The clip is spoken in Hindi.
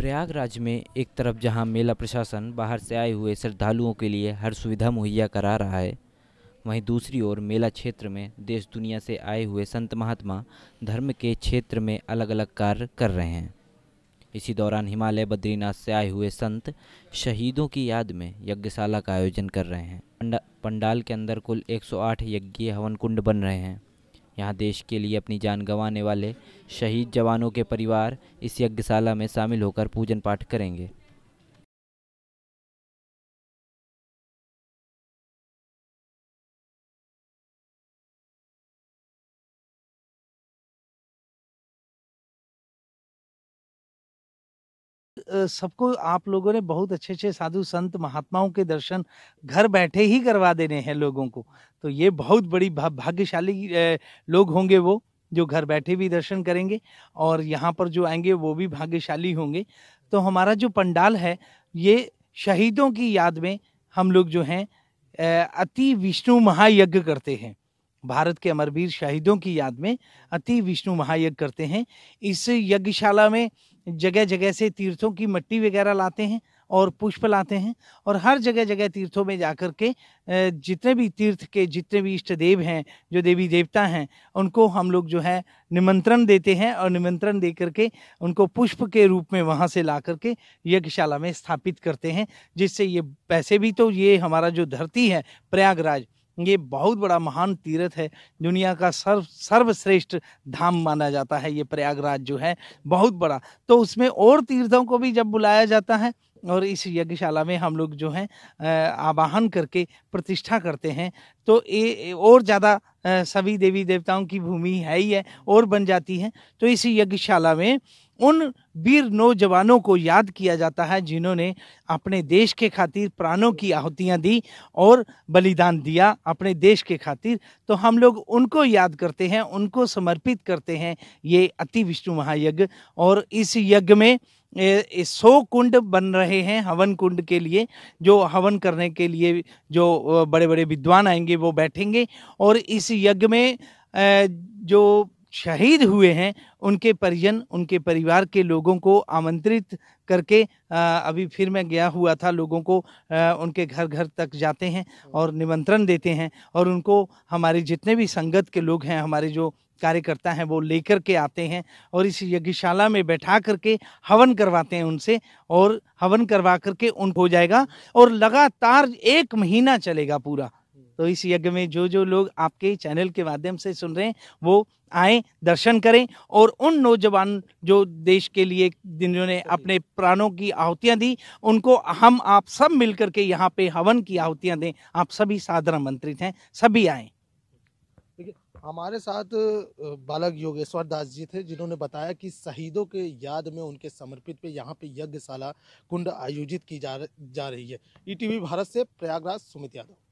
प्रयागराज में एक तरफ जहां मेला प्रशासन बाहर से आए हुए श्रद्धालुओं के लिए हर सुविधा मुहैया करा रहा है वहीं दूसरी ओर मेला क्षेत्र में देश दुनिया से आए हुए संत महात्मा धर्म के क्षेत्र में अलग अलग कार्य कर रहे हैं इसी दौरान हिमालय बद्रीनाथ से आए हुए संत शहीदों की याद में यज्ञशाला का आयोजन कर रहे हैं पंडाल के अंदर कुल 108 यज्ञीय हवन कुंड बन रहे हैं यहाँ देश के लिए अपनी जान गंवाने वाले शहीद जवानों के परिवार इस यज्ञशाला में शामिल होकर पूजन पाठ करेंगे सबको आप लोगों ने बहुत अच्छे अच्छे साधु संत महात्माओं के दर्शन घर बैठे ही करवा देने हैं लोगों को तो ये बहुत बड़ी भाग्यशाली लोग होंगे वो जो घर बैठे भी दर्शन करेंगे और यहाँ पर जो आएंगे वो भी भाग्यशाली होंगे तो हमारा जो पंडाल है ये शहीदों की याद में हम लोग जो हैं अति विष्णु महायज्ञ करते हैं भारत के अमरवीर शहीदों की याद में अति विष्णु महायज्ञ करते हैं इस यज्ञशाला में जगह जगह से तीर्थों की मट्टी वगैरह लाते हैं और पुष्प लाते हैं और हर जगह जगह तीर्थों में जाकर के जितने भी तीर्थ के जितने भी इष्ट देव हैं जो देवी देवता हैं उनको हम लोग जो है निमंत्रण देते हैं और निमंत्रण दे करके उनको पुष्प के रूप में वहाँ से ला करके यज्ञशाला में स्थापित करते हैं जिससे ये पैसे भी तो ये हमारा जो धरती है प्रयागराज ये बहुत बड़ा महान तीर्थ है दुनिया का सर्व सर्वश्रेष्ठ धाम माना जाता है ये प्रयागराज जो है बहुत बड़ा तो उसमें और तीर्थों को भी जब बुलाया जाता है और इस यज्ञशाला में हम लोग जो हैं आवाहन करके प्रतिष्ठा करते हैं तो ये और ज़्यादा सभी देवी देवताओं की भूमि है ही है और बन जाती है तो इस यज्ञशाला में उन वीर नौजवानों को याद किया जाता है जिन्होंने अपने देश के खातिर प्राणों की आहुतियाँ दी और बलिदान दिया अपने देश के खातिर तो हम लोग उनको याद करते हैं उनको समर्पित करते हैं ये अति विष्णु महायज्ञ और इस यज्ञ में सौ कुंड बन रहे हैं हवन कुंड के लिए जो हवन करने के लिए जो बड़े बड़े विद्वान आएंगे वो बैठेंगे और इस यज्ञ में जो शहीद हुए हैं उनके परिजन उनके परिवार के लोगों को आमंत्रित करके अभी फिर मैं गया हुआ था लोगों को उनके घर घर तक जाते हैं और निमंत्रण देते हैं और उनको हमारे जितने भी संगत के लोग हैं हमारे जो कार्यकर्ता हैं वो लेकर के आते हैं और इस यज्ञशाला में बैठा करके हवन करवाते हैं उनसे और हवन करवा करके उन हो जाएगा और लगातार एक महीना चलेगा पूरा तो इस यज्ञ में जो जो लोग आपके चैनल के माध्यम से सुन रहे हैं वो आए दर्शन करें और उन नौजवान जो देश के लिए जिन्होंने अपने प्राणों की आहुतियाँ दी उनको हम आप सब मिलकर के यहाँ पे हवन की आहुतियाँ दें आप सभी साधन मंत्रित हैं सभी आए हमारे साथ बालक योगेश्वर दास जी थे जिन्होंने बताया कि शहीदों के याद में उनके समर्पित पे यहाँ पे यज्ञशाला कुंड आयोजित की जा जा रही है ईटीवी भारत से प्रयागराज सुमित यादव